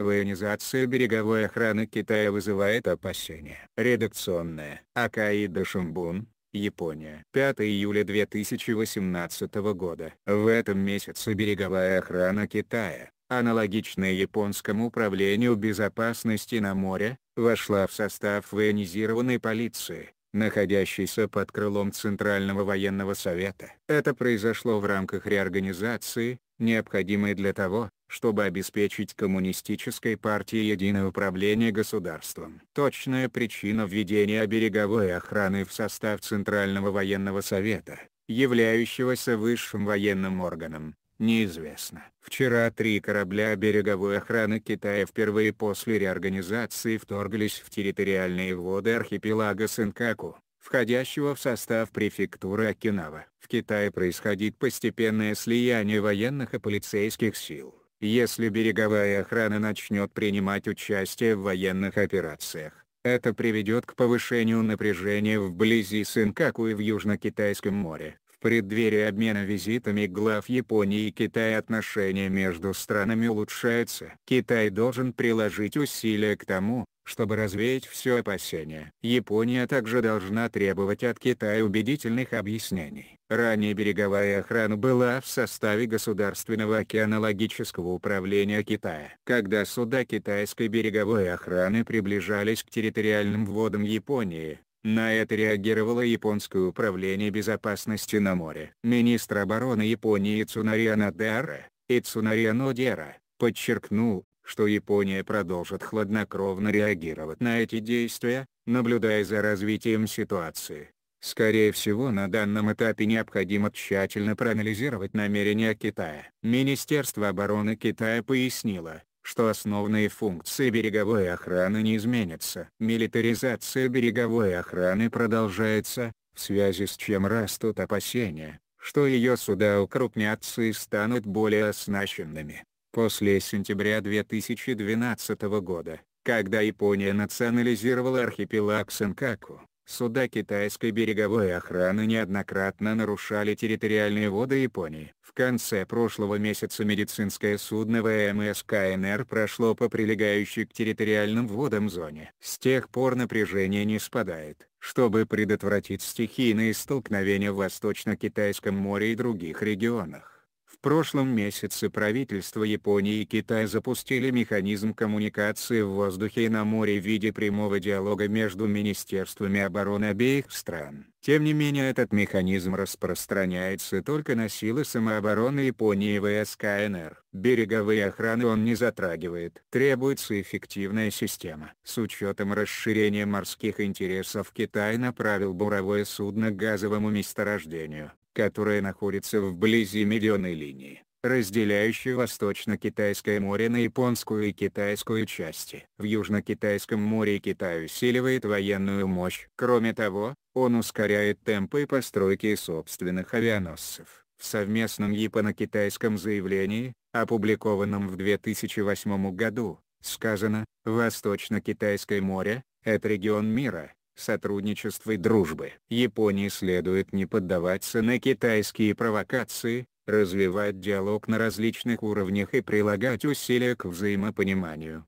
Военизация береговой охраны Китая вызывает опасения. Редакционная. Акаида Шумбун, Япония. 5 июля 2018 года. В этом месяце береговая охрана Китая, аналогичная японскому управлению безопасности на море, вошла в состав военизированной полиции, находящейся под крылом Центрального военного совета. Это произошло в рамках реорганизации, необходимые для того, чтобы обеспечить коммунистической партии единое управление государством. Точная причина введения береговой охраны в состав Центрального военного совета, являющегося высшим военным органом, неизвестна. Вчера три корабля береговой охраны Китая впервые после реорганизации вторглись в территориальные воды архипелага Сенкаку, входящего в состав префектуры Окинава. В Китае происходит постепенное слияние военных и полицейских сил. Если береговая охрана начнет принимать участие в военных операциях, это приведет к повышению напряжения вблизи Синкаку и в Южно-Китайском море. В преддверии обмена визитами глав Японии и Китая отношения между странами улучшаются. Китай должен приложить усилия к тому, чтобы развеять все опасения. Япония также должна требовать от Китая убедительных объяснений. Ранее береговая охрана была в составе Государственного океанологического управления Китая. Когда суда китайской береговой охраны приближались к территориальным водам Японии, на это реагировало Японское управление безопасности на море. Министр обороны Японии Цунари Анадара, (Ицунари Цунари Анодера, подчеркнул, что Япония продолжит хладнокровно реагировать на эти действия, наблюдая за развитием ситуации. Скорее всего на данном этапе необходимо тщательно проанализировать намерения Китая. Министерство обороны Китая пояснило, что основные функции береговой охраны не изменятся. Милитаризация береговой охраны продолжается, в связи с чем растут опасения, что ее суда укрупнятся и станут более оснащенными после сентября 2012 года, когда Япония национализировала архипелаг Сенкаку. Суда китайской береговой охраны неоднократно нарушали территориальные воды Японии. В конце прошлого месяца медицинское судно ВМС КНР прошло по прилегающей к территориальным водам зоне. С тех пор напряжение не спадает. Чтобы предотвратить стихийные столкновения в Восточно-Китайском море и других регионах, прошлом месяце правительства Японии и Китая запустили механизм коммуникации в воздухе и на море в виде прямого диалога между министерствами обороны обеих стран. Тем не менее этот механизм распространяется только на силы самообороны Японии и ВСКНР. Береговые охраны он не затрагивает. Требуется эффективная система. С учетом расширения морских интересов Китай направил буровое судно к газовому месторождению которая находится вблизи медианной линии, разделяющей Восточно-Китайское море на японскую и китайскую части. В Южно-Китайском море Китай усиливает военную мощь. Кроме того, он ускоряет темпы постройки собственных авианосцев. В совместном японо-китайском заявлении, опубликованном в 2008 году, сказано, Восточно-Китайское море – это регион мира, сотрудничества и дружбы. Японии следует не поддаваться на китайские провокации, развивать диалог на различных уровнях и прилагать усилия к взаимопониманию.